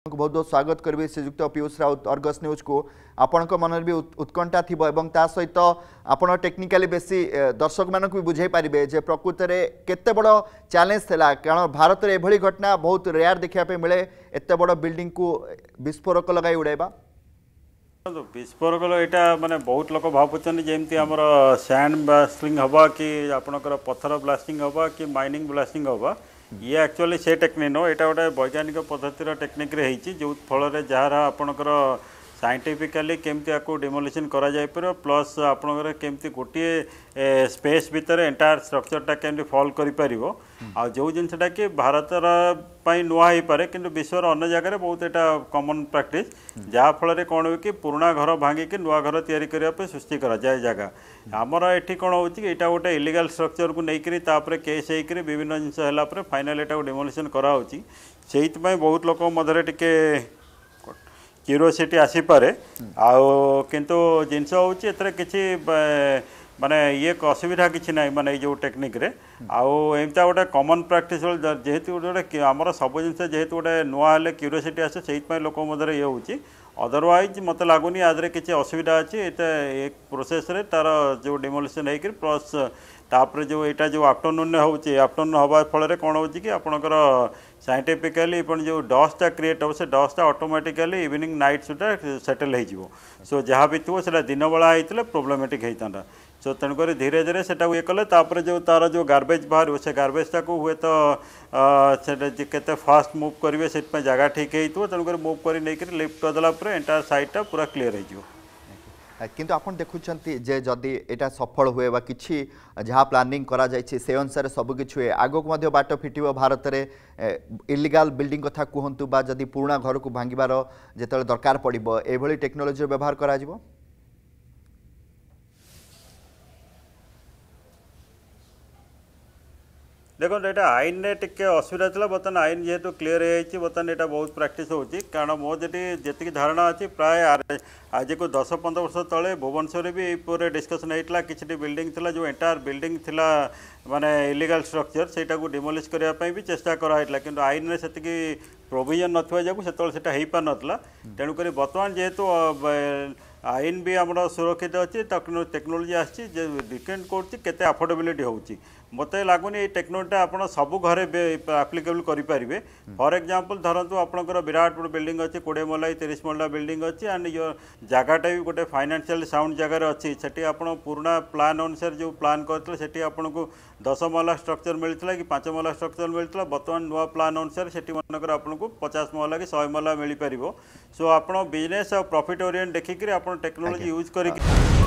আপনক বহুত বহুত স্বাগত করবি সংযুক্ত পিয়োস রাউত আরগাস নিউজ কো আপনক মনৰবি উৎকনটা থিব আৰু তা সৈতে আপনৰ টেকনিকালি বেছি দৰ্শক মানক বুজাই পৰিব যে প্ৰকৃতিৰে কতে বডো চেলঞ্জ থলা কেনে ভাৰতৰ এবলি ঘটনা বহুত ৰেৰ দেখিয়া পে মিলে এটতে বডো বিল্ডিং কো বিস্ফোৰক লগাই উড়াইবা বিস্ফোৰক লৈ এটা মানে বহুত লোক ভাব পচন যে এনেতি আমাৰ স্যান্ড ব্লাস্টিং হবা কি আপনকৰ পথৰ ব্লাস্টিং হবা কি মাইনিং ব্লাস্টিং হবা ଇଏ ଆକ୍ଚୁଆଲି ସେ ଟେକ୍ନିକ୍ ନୁହଁ ଏଇଟା ଗୋଟେ ବୈଜ୍ଞାନିକ ପଦ୍ଧତିର ଟେକ୍ନିକ୍ରେ ହେଇଛି ଯେଉଁ ଫଳରେ ଯାହାର ଆପଣଙ୍କର ସାଇଣ୍ଟିଫିକାଲି କେମିତି ଆକୁ ଡିମୋଲିସନ୍ କରାଯାଇପାରିବ ପ୍ଲସ୍ ଆପଣଙ୍କର କେମିତି ଗୋଟିଏ ସ୍ପେସ୍ ଭିତରେ ଏଣ୍ଟାୟାର ଷ୍ଟ୍ରକ୍ଚରଟା କେମିତି ଫଲ୍ କରିପାରିବ ଆଉ ଯେଉଁ ଜିନିଷଟା କି ଭାରତର ପାଇଁ ନୂଆ ହେଇପାରେ କିନ୍ତୁ ବିଶ୍ୱର ଅନ୍ୟ ଜାଗାରେ ବହୁତ ଏଇଟା କମନ୍ ପ୍ରାକ୍ଟିସ୍ ଯାହାଫଳରେ କ'ଣ ହୁଏ କି ପୁରୁଣା ଘର ଭାଙ୍ଗିକି ନୂଆ ଘର ତିଆରି କରିବା ପାଇଁ ସୃଷ୍ଟି କରାଯାଏ ଜାଗା ଆମର ଏଠି କ'ଣ ହେଉଛି କି ଏଇଟା ଗୋଟେ ଇଲିଗାଲ୍ ଷ୍ଟ୍ରକ୍ଚରକୁ ନେଇକରି ତାପରେ କେସ୍ ହେଇକରି ବିଭିନ୍ନ ଜିନିଷ ହେଲା ପରେ ଫାଇନାଲ୍ ଏଇଟାକୁ ଡିମୋଲିସନ୍ କରାହେଉଛି ସେଇଥିପାଇଁ ବହୁତ ଲୋକଙ୍କ ମଧ୍ୟରେ ଟିକେ କ୍ୟୁରିଓସିଟି ଆସିପାରେ ଆଉ କିନ୍ତୁ ଜିନିଷ ହେଉଛି ଏଥିରେ କିଛି ମାନେ ଇଏ ଅସୁବିଧା କିଛି ନାହିଁ ମାନେ ଏଇ ଯେଉଁ ଟେକ୍ନିକ୍ରେ ଆଉ ଏମିତିଆ ଗୋଟେ କମନ୍ ପ୍ରାକ୍ଟିସ୍ ଯେହେତୁ ଗୋଟେ ଆମର ସବୁ ଜିନିଷ ଯେହେତୁ ଗୋଟେ ନୂଆ ହେଲେ କ୍ୟୁରିଓସିଟି ଆସେ ସେଇଥିପାଇଁ ଲୋକଙ୍କ ମଧ୍ୟରେ ଇଏ ହେଉଛି અધરવાઇઝ મત લાગુની આદરે કીચે અસુવિધા આચે એતે એક પ્રોસેસ રે તાર જો ડિમોલેશન હેકરી પ્લસ તાપર જો એટા જો આફ્ટરનૂન હે હોચે આફ્ટરનૂન હવા પર કોણ હોચે કે આપણકો સાયન્ટિફિકલી પણ જો ડસ્ટા ક્રિએટ હોસે ડસ્ટા ઓટોમેટિકલી ઇવનિંગ નાઇટ સુતા સેટલ હે જીબો સો જહા ભી તુઓ સલા દિનબળ આયતલે પ્રોબ્લેમેટિક હેતાન सो तेणुक धीरे धीरे से ये कले जो तार जो गार्बेज बाहर से गार्बेजटा हुए तो के फास्ट मुव करेंगे से जगह ठीक हो तेणुक मुव कर लिफ्ट करदेला एंटायर सैडटा पूरा क्लीयर हो কিন্তু আপনার দেখুছেন যে যদি এটা সফল হুয়ে বা কিছু যা প্ল্যানিং করা যাই সে অনুসারে সবুকিছু হুয়ে আগুক বাট ফিটব ভারতের ইলিগাল বিল্ডিং কথা কুহতু বা যদি পুরোনা ঘরক ভাঙ্গিবার যেত দরকার পড়ব এইভাবে টেকনোলোজির ব্যবহার করা देखो ये आईन में टी असुविधा था बर्तमान आईन जीत क्लीयर क्लीयर बर्तमान ये बहुत प्राक्ट होती कारण मोदी जी धारणा अच्छी प्राय आज को दस पंद्रह वर्ष तेज़ भुवनेश्वर भी पूरे डिस्कसन होता किसी बिल्डिंग थी जो एंटायर बिल्डिंग थी माने इलीगल स्ट्रक्चर से डिमोलीश करने भी चेषा कराइला कि आईन में सेक प्रोजन नतुकूपार नाला तेणुक बर्तमान जेहेतु आईन भी आम सुरक्षित अच्छी टेक्नोलोजी आज डिपेड करते अफोर्डेबिलिटी होती ମୋତେ ଲାଗୁନି ଏଇ ଟେକ୍ନୋଲୋଜିଟା ଆପଣ ସବୁ ଘରେ ଆପ୍ଲିକେବଲ୍ କରିପାରିବେ ଫର୍ ଏକ୍ଜାମ୍ପଲ୍ ଧରନ୍ତୁ ଆପଣଙ୍କର ବିରାଟ ବଡ଼ ବିଲ୍ଡିଂ ଅଛି କୋଡ଼ିଏ ମହଲା ତିରିଶ ମହଲା ବିଲ୍ଡିଂ ଅଛି ଆଣ୍ଡ ଜାଗାଟା ବି ଗୋଟେ ଫାଇନାନ୍ସିଆଲି ସାଉଣ୍ଡ ଜାଗାରେ ଅଛି ସେଠି ଆପଣ ପୁରୁଣା ପ୍ଲାନ୍ ଅନୁସାରେ ଯେଉଁ ପ୍ଲାନ୍ କରିଥିଲେ ସେଠି ଆପଣଙ୍କୁ ଦଶ ମହଲା ଷ୍ଟ୍ରକ୍ଚର ମିଳିଥିଲା କି ପାଞ୍ଚ ମହଲା ଷ୍ଟ୍ରକ୍ଚର ମିଳିଥିଲା ବର୍ତ୍ତମାନ ନୂଆ ପ୍ଲାନ୍ ଅନୁସାରେ ସେଠି ମନେକର ଆପଣଙ୍କୁ ପଚାଶ ମହଲା କି ଶହେ ମହଲା ମିଳିପାରିବ ସୋ ଆପଣ ବିଜନେସ୍ ଆଉ ପ୍ରଫିଟ୍ ଓରିଏଣ୍ଟ ଦେଖିକିରି ଆପଣ ଟେକ୍ନୋଲୋଜି ୟୁଜ୍ କରିକି